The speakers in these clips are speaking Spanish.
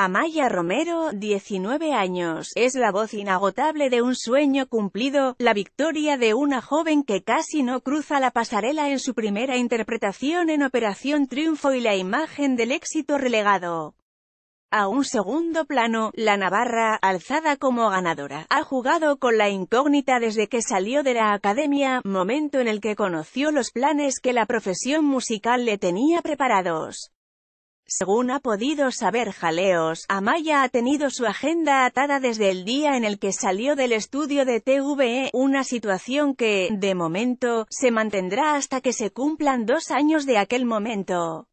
Amaya Romero, 19 años, es la voz inagotable de un sueño cumplido, la victoria de una joven que casi no cruza la pasarela en su primera interpretación en Operación Triunfo y la imagen del éxito relegado. A un segundo plano, la Navarra, alzada como ganadora, ha jugado con la incógnita desde que salió de la academia, momento en el que conoció los planes que la profesión musical le tenía preparados. Según ha podido saber Jaleos, Amaya ha tenido su agenda atada desde el día en el que salió del estudio de TVE, una situación que, de momento, se mantendrá hasta que se cumplan dos años de aquel momento.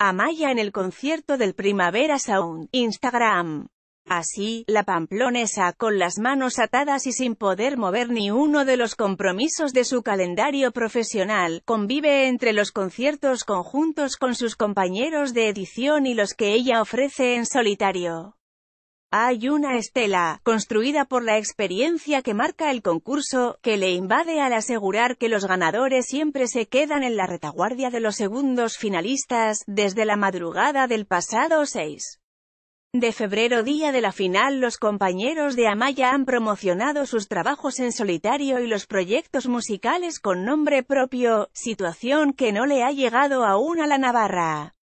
Amaya en el concierto del Primavera Sound, Instagram. Así, la pamplonesa, con las manos atadas y sin poder mover ni uno de los compromisos de su calendario profesional, convive entre los conciertos conjuntos con sus compañeros de edición y los que ella ofrece en solitario. Hay una estela, construida por la experiencia que marca el concurso, que le invade al asegurar que los ganadores siempre se quedan en la retaguardia de los segundos finalistas, desde la madrugada del pasado 6 de febrero día de la final los compañeros de Amaya han promocionado sus trabajos en solitario y los proyectos musicales con nombre propio, situación que no le ha llegado aún a la Navarra.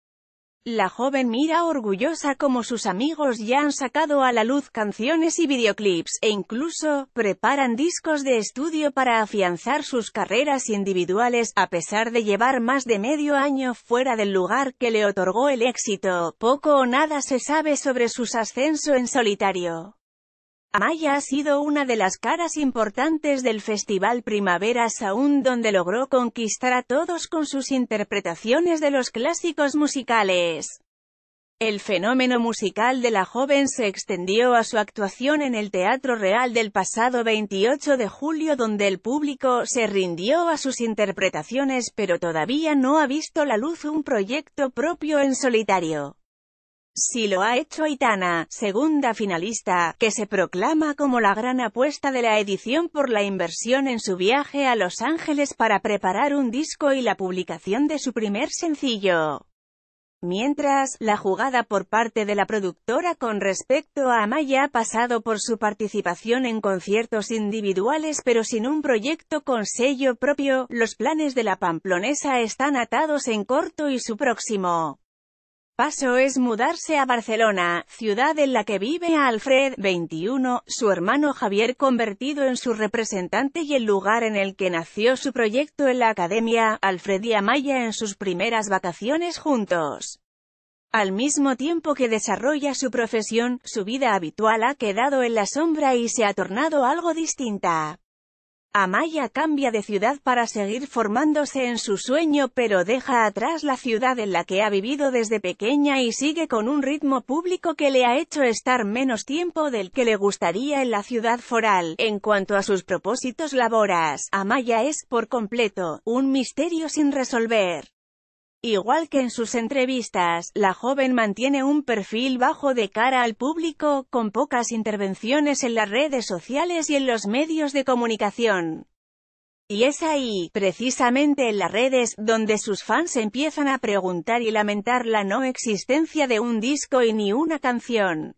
La joven mira orgullosa como sus amigos ya han sacado a la luz canciones y videoclips, e incluso, preparan discos de estudio para afianzar sus carreras individuales, a pesar de llevar más de medio año fuera del lugar que le otorgó el éxito, poco o nada se sabe sobre sus ascenso en solitario. Amaya ha sido una de las caras importantes del Festival Primavera Sound donde logró conquistar a todos con sus interpretaciones de los clásicos musicales. El fenómeno musical de la joven se extendió a su actuación en el Teatro Real del pasado 28 de julio donde el público se rindió a sus interpretaciones pero todavía no ha visto la luz un proyecto propio en solitario. Si lo ha hecho Aitana, segunda finalista, que se proclama como la gran apuesta de la edición por la inversión en su viaje a Los Ángeles para preparar un disco y la publicación de su primer sencillo. Mientras, la jugada por parte de la productora con respecto a Amaya ha pasado por su participación en conciertos individuales pero sin un proyecto con sello propio, los planes de la pamplonesa están atados en corto y su próximo paso es mudarse a Barcelona, ciudad en la que vive Alfred, 21, su hermano Javier convertido en su representante y el lugar en el que nació su proyecto en la academia, Alfred y Amaya en sus primeras vacaciones juntos. Al mismo tiempo que desarrolla su profesión, su vida habitual ha quedado en la sombra y se ha tornado algo distinta. Amaya cambia de ciudad para seguir formándose en su sueño pero deja atrás la ciudad en la que ha vivido desde pequeña y sigue con un ritmo público que le ha hecho estar menos tiempo del que le gustaría en la ciudad foral. En cuanto a sus propósitos laboras, Amaya es, por completo, un misterio sin resolver. Igual que en sus entrevistas, la joven mantiene un perfil bajo de cara al público, con pocas intervenciones en las redes sociales y en los medios de comunicación. Y es ahí, precisamente en las redes, donde sus fans empiezan a preguntar y lamentar la no existencia de un disco y ni una canción.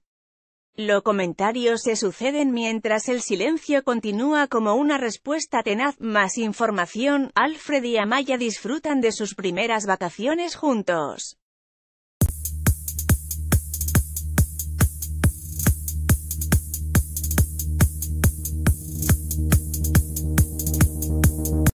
Los comentarios se suceden mientras el silencio continúa como una respuesta tenaz. Más información, Alfred y Amaya disfrutan de sus primeras vacaciones juntos.